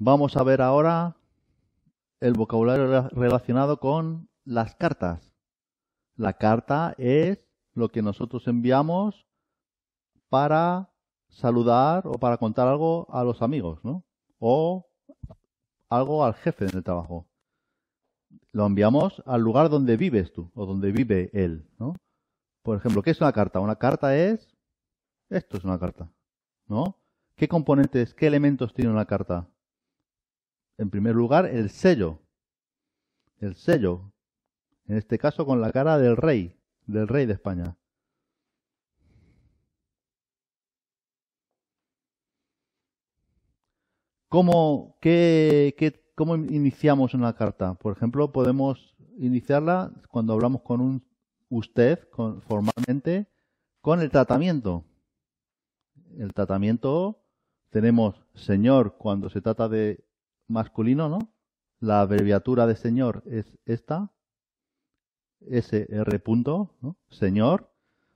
Vamos a ver ahora el vocabulario relacionado con las cartas. La carta es lo que nosotros enviamos para saludar o para contar algo a los amigos, ¿no? O algo al jefe en trabajo. Lo enviamos al lugar donde vives tú o donde vive él, ¿no? Por ejemplo, ¿qué es una carta? Una carta es esto es una carta, ¿no? ¿Qué componentes, qué elementos tiene una carta? en primer lugar, el sello. El sello. En este caso con la cara del rey, del rey de España. ¿Cómo, iniciamos una carta? Por ejemplo, podemos iniciarla cuando hablamos con un usted formalmente con el tratamiento. El tratamiento tenemos señor cuando se trata de masculino, ¿no? La abreviatura de señor es esta, SR punto, ¿no? Señor,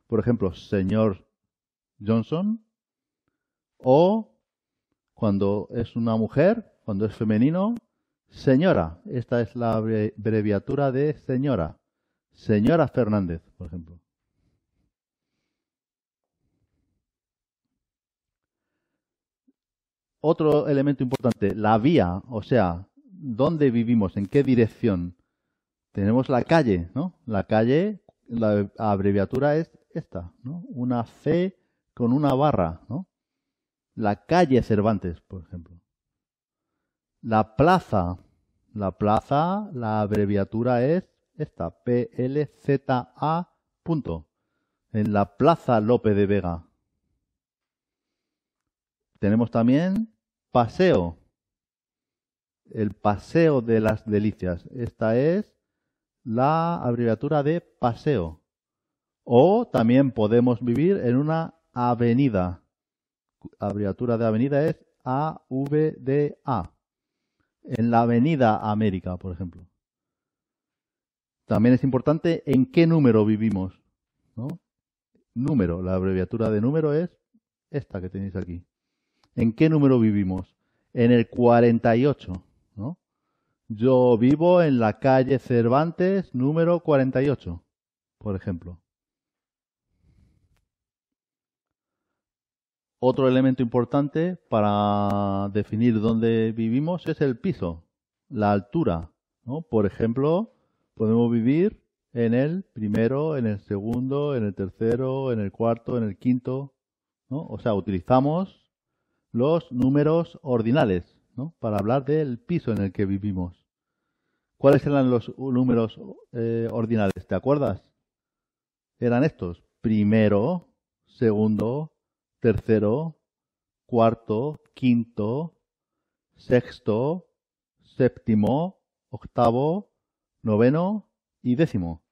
por ejemplo, señor Johnson, o cuando es una mujer, cuando es femenino, señora. Esta es la abreviatura de señora. Señora Fernández, por ejemplo. otro elemento importante, la vía, o sea, dónde vivimos, en qué dirección. Tenemos la calle, ¿no? La calle, la abreviatura es esta, ¿no? Una C con una barra, ¿no? La calle Cervantes, por ejemplo. La plaza, la plaza, la abreviatura es esta, PLZA punto. En la plaza Lope de Vega. Tenemos también paseo. El paseo de las delicias. Esta es la abreviatura de paseo. O también podemos vivir en una avenida. Abreviatura de avenida es AVDA. En la avenida América, por ejemplo. También es importante en qué número vivimos. Número, la abreviatura de número es esta que tenéis aquí. ¿En qué número vivimos? En el 48, ¿no? Yo vivo en la calle Cervantes número 48, por ejemplo. Otro elemento importante para definir dónde vivimos es el piso, la altura. Por ejemplo, podemos vivir en el primero, en el segundo, en el tercero, en el cuarto, en el quinto. ¿no? O sea, utilizamos los números ordinales, ¿no? para hablar del piso en el que vivimos. ¿Cuáles eran los números eh, ordinales? ¿Te acuerdas? Eran estos. Primero, segundo, tercero, cuarto, quinto, sexto, séptimo, octavo, noveno y décimo.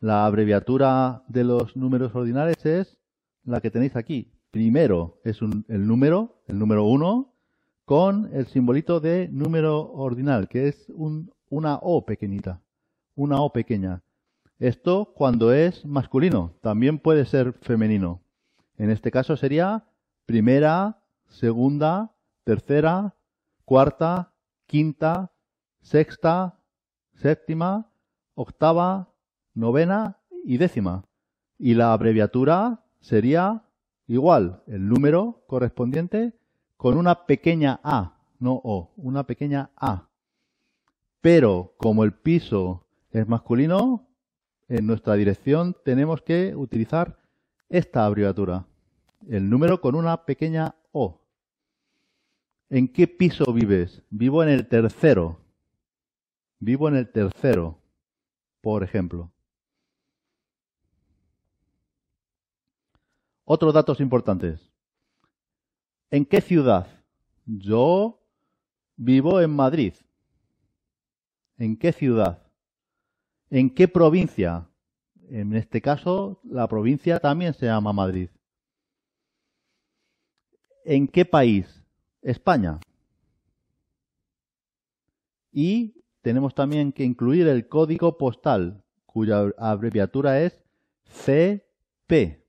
La abreviatura de los números ordinales es la que tenéis aquí, primero es el número, el número 1, con el simbolito de número ordinal, que es una O pequeñita, una O pequeña. Esto cuando es masculino, también puede ser femenino. En este caso sería primera, segunda, tercera, cuarta, quinta, sexta, séptima, octava, novena y décima. Y la abreviatura sería igual el número correspondiente con una pequeña a, no o, una pequeña a. Pero como el piso es masculino, en nuestra dirección tenemos que utilizar esta abreviatura, el número con una pequeña o. ¿En qué piso vives? Vivo en el tercero. Vivo en el tercero, por ejemplo. Otros datos importantes. ¿En qué ciudad? Yo vivo en Madrid. ¿En qué ciudad? ¿En qué provincia? En este caso, la provincia también se llama Madrid. ¿En qué país? España. Y tenemos también que incluir el código postal, cuya abreviatura es CP.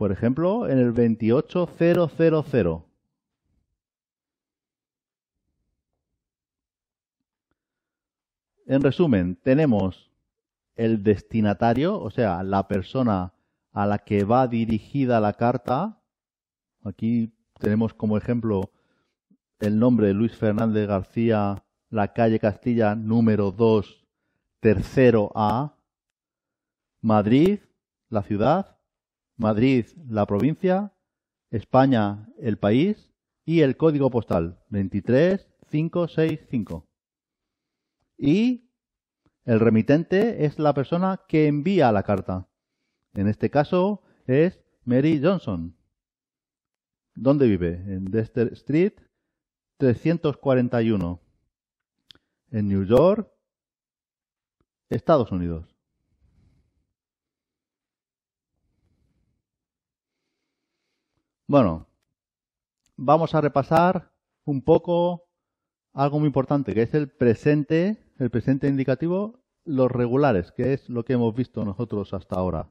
Por ejemplo, en el 28000. En resumen, tenemos el destinatario, o sea, la persona a la que va dirigida la carta. Aquí tenemos como ejemplo el nombre Luis Fernández García, la calle Castilla número 2, tercero A, Madrid, la ciudad, Madrid, la provincia, España, el país y el código postal 23565. Y el remitente es la persona que envía la carta. En este caso es Mary Johnson. ¿Dónde vive? En Dexter Street 341. En New York, Estados Unidos. Bueno, vamos a repasar un poco algo muy importante, que es el presente, el presente indicativo, los regulares, que es lo que hemos visto nosotros hasta ahora.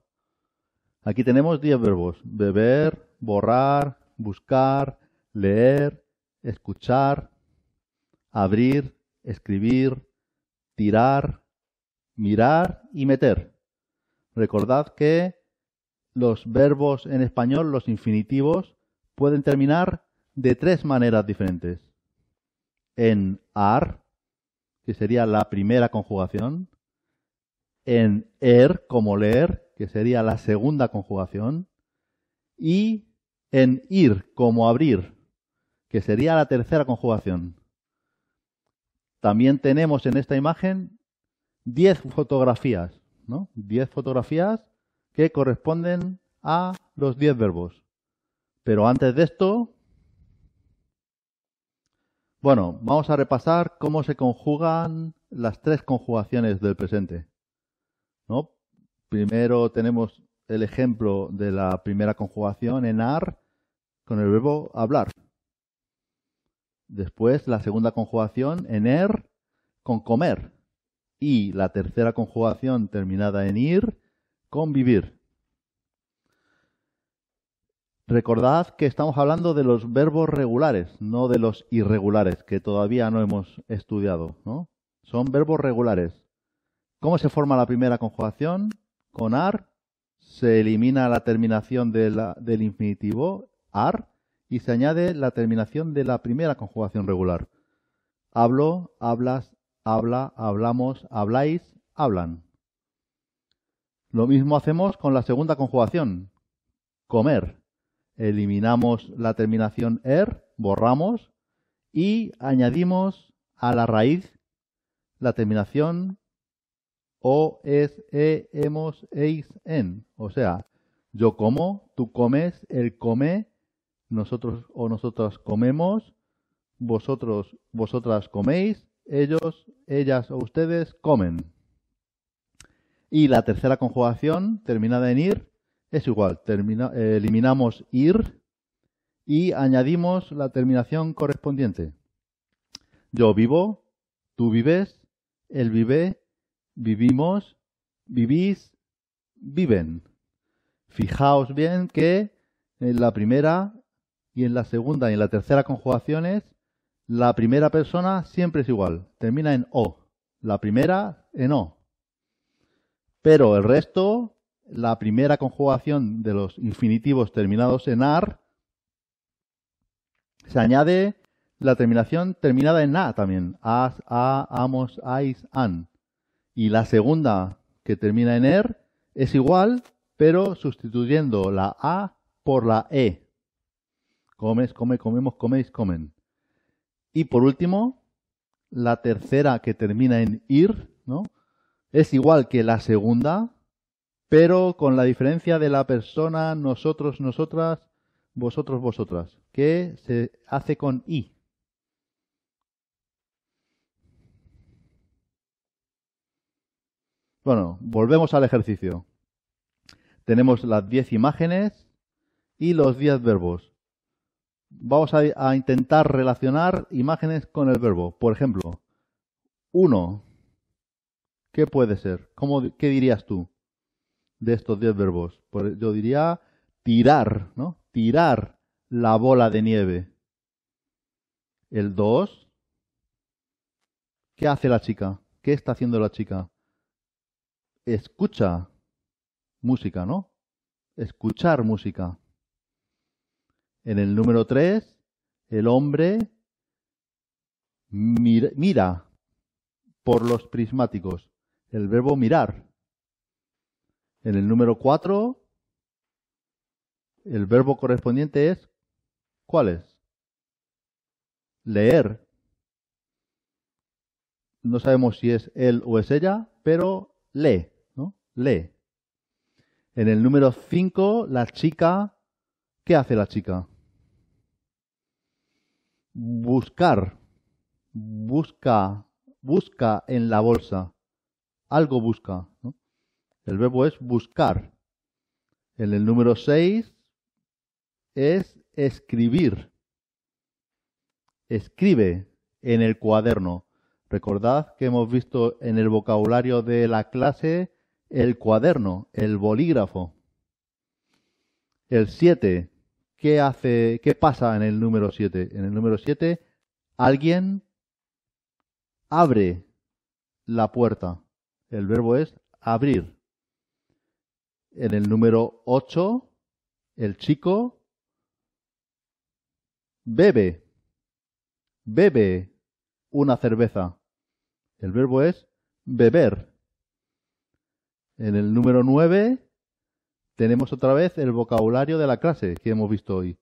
Aquí tenemos 10 verbos, beber, borrar, buscar, leer, escuchar, abrir, escribir, tirar, mirar y meter. Recordad que los verbos en español, los infinitivos, pueden terminar de tres maneras diferentes. En ar, que sería la primera conjugación. En er, como leer, que sería la segunda conjugación. Y en ir, como abrir, que sería la tercera conjugación. También tenemos en esta imagen 10 fotografías, ¿no? 10 fotografías que corresponden a los diez verbos. Pero antes de esto, bueno, vamos a repasar cómo se conjugan las tres conjugaciones del presente. Primero tenemos el ejemplo de la primera conjugación en ar con el verbo hablar. Después la segunda conjugación en er con comer. Y la tercera conjugación terminada en ir convivir. Recordad que estamos hablando de los verbos regulares, no de los irregulares, que todavía no hemos estudiado. ¿no? Son verbos regulares. ¿Cómo se forma la primera conjugación? Con ar, se elimina la terminación del infinitivo ar y se añade la terminación de la primera conjugación regular. Hablo, hablas, habla, hablamos, habláis, hablan. Lo mismo hacemos con la segunda conjugación, comer. Eliminamos la terminación er, borramos y añadimos a la raíz la terminación o es e hemos eis en. O sea, yo como, tú comes, él come, nosotros o nosotras comemos, vosotros, vosotras coméis, ellos, ellas o ustedes comen. Y la tercera conjugación, terminada en ir, es igual. eliminamos ir y añadimos la terminación correspondiente. Yo vivo, tú vives, él vive, vivimos, vivís, viven. Fijaos bien que en la primera y en la segunda y en la tercera conjugaciones, la primera persona siempre es igual, termina en o. La primera en o, pero el resto, la primera conjugación de los infinitivos terminados en ar, se añade la terminación terminada en a también. As, a, amos, ais, an. Y la segunda que termina en er es igual, pero sustituyendo la a por la e. Comes, come, comemos, coméis, comen. Y por último, la tercera que termina en ir, ¿no? es igual que la segunda, pero con la diferencia de la persona nosotros, nosotras, vosotros, vosotras, que se hace con I. Bueno, volvemos al ejercicio. Tenemos las 10 imágenes y los 10 verbos. Vamos a, a intentar relacionar imágenes con el verbo. Por ejemplo, uno ¿Qué puede ser? ¿Cómo, ¿Qué dirías tú de estos diez verbos? E, yo diría tirar, ¿no? Tirar la bola de nieve. El dos. ¿Qué hace la chica? ¿Qué está haciendo la chica? Escucha música, ¿no? Escuchar música. En el número tres, el hombre mira por los prismáticos el verbo mirar. En el número 4, el verbo correspondiente es, ¿cuál es? Leer. No sabemos si es él o es ella, pero lee, ¿no? Lee. En el número 5, la chica, ¿qué hace la chica? Buscar. Busca, busca en la bolsa algo busca. El verbo es buscar. En el número 6 es escribir. Escribe en el cuaderno. Recordad que hemos visto en el vocabulario de la clase el cuaderno, el bolígrafo. El 7, ¿qué hace, qué pasa en el número 7? En el número 7 alguien abre la puerta. El verbo es abrir. En el número 8, el chico bebe. Bebe una cerveza. El verbo es beber. En el número 9 tenemos otra vez el vocabulario de la clase que hemos visto hoy.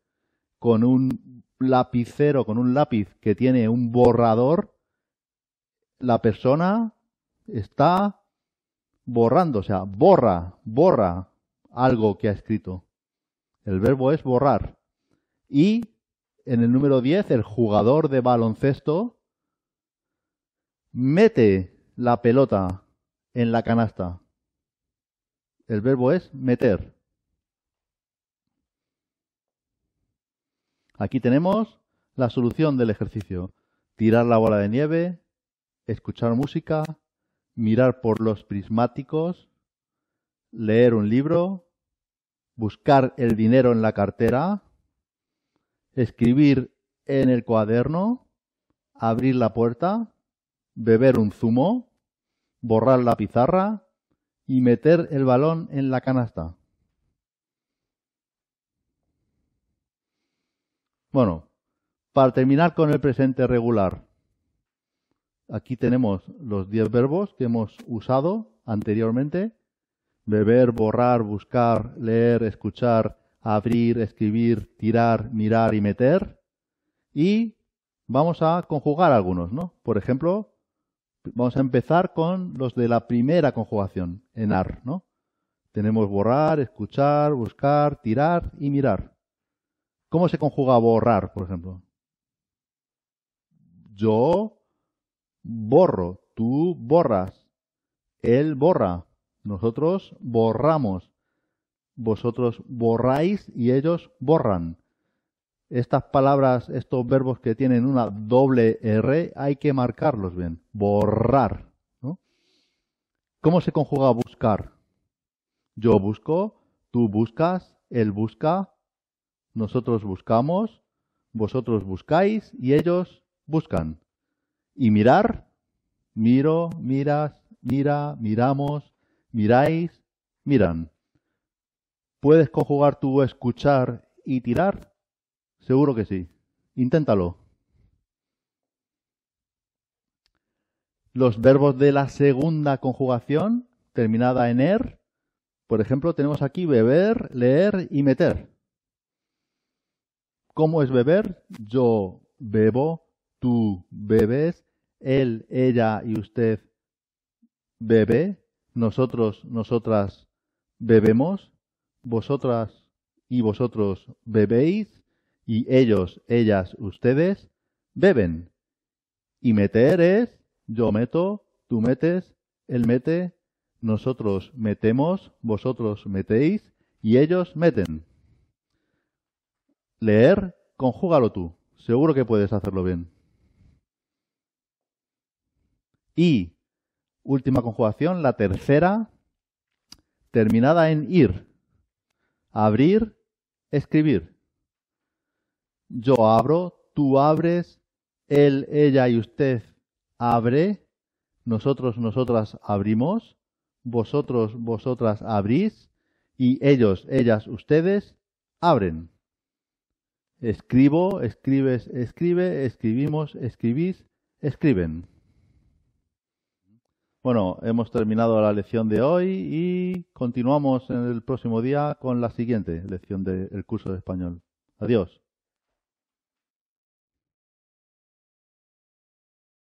Con un lapicero, con un lápiz que tiene un borrador, la persona está borrando, o sea, borra, borra algo que ha escrito. El verbo es borrar. Y en el número 10, el jugador de baloncesto mete la pelota en la canasta. El verbo es meter. Aquí tenemos la solución del ejercicio. Tirar la bola de nieve, escuchar música, mirar por los prismáticos, leer un libro, buscar el dinero en la cartera, escribir en el cuaderno, abrir la puerta, beber un zumo, borrar la pizarra y meter el balón en la canasta. Bueno, para terminar con el presente regular, Aquí tenemos los 10 verbos que hemos usado anteriormente. Beber, borrar, buscar, leer, escuchar, abrir, escribir, tirar, mirar y meter. Y vamos a conjugar algunos, ¿no? Por ejemplo, vamos a empezar con los de la primera conjugación, -ar, ¿no? Tenemos borrar, escuchar, buscar, tirar y mirar. ¿Cómo se conjuga borrar, por ejemplo? Yo borro, tú borras, él borra, nosotros borramos, vosotros borráis y ellos borran. Estas palabras, estos verbos que tienen una doble R, hay que marcarlos bien. Borrar. ¿Cómo se conjuga buscar? Yo busco, tú buscas, él busca, nosotros buscamos, vosotros buscáis y ellos buscan. Y mirar, miro, miras, mira, miramos, miráis, miran. ¿Puedes conjugar tú escuchar y tirar? Seguro que sí. Inténtalo. Los verbos de la segunda conjugación, terminada en er, por ejemplo, tenemos aquí beber, leer y meter. ¿Cómo es beber? Yo bebo, tú bebes, él, ella y usted bebe, nosotros, nosotras bebemos, vosotras y vosotros bebéis, y ellos, ellas, ustedes beben. Y meter es yo meto, tú metes, él mete, nosotros metemos, vosotros metéis y ellos meten. Leer, conjúgalo tú. Seguro que puedes hacerlo bien. Y última conjugación, la tercera, terminada en ir. Abrir, escribir. Yo abro, tú abres, él, ella y usted abre, nosotros, nosotras abrimos, vosotros, vosotras abrís y ellos, ellas, ustedes abren. Escribo, escribes, escribe, escribimos, escribís, escriben. Bueno, hemos terminado la lección de hoy y continuamos en el próximo día con la siguiente lección del curso de español. Adiós.